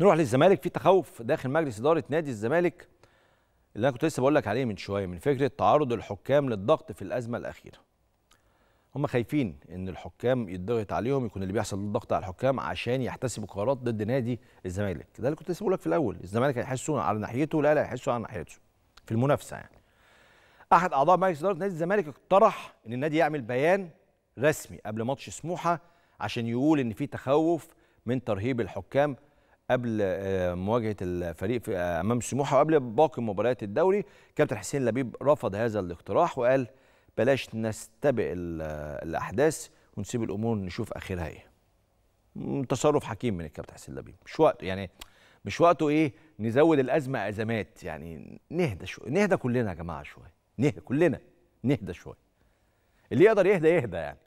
نروح للزمالك في تخوف داخل مجلس اداره نادي الزمالك اللي انا كنت لسه بقول لك عليه من شويه من فكره تعرض الحكام للضغط في الازمه الاخيره. هم خايفين ان الحكام يتضغط عليهم يكون اللي بيحصل الضغط على الحكام عشان يحتسبوا قرارات ضد نادي الزمالك، ده اللي كنت لسه بقول لك في الاول، الزمالك هيحسوا على ناحيته لا لا هيحسوا على ناحيته في المنافسه يعني. احد اعضاء مجلس اداره نادي الزمالك اقترح ان النادي يعمل بيان رسمي قبل ماتش سموحه عشان يقول ان في تخوف من ترهيب الحكام قبل آه، مواجهه الفريق في آه، امام سموحه وقبل باقي مباريات الدوري كابتن حسين لبيب رفض هذا الاقتراح وقال بلاش نستبق آه، الاحداث ونسيب الامور نشوف اخرها ايه تصرف حكيم من الكابتن حسين لبيب مش وقته يعني مش وقته ايه نزود الازمه ازمات يعني نهدى شويه نهدى كلنا يا جماعه شويه نهدى كلنا نهدى شويه اللي يقدر يهدى يهدى يعني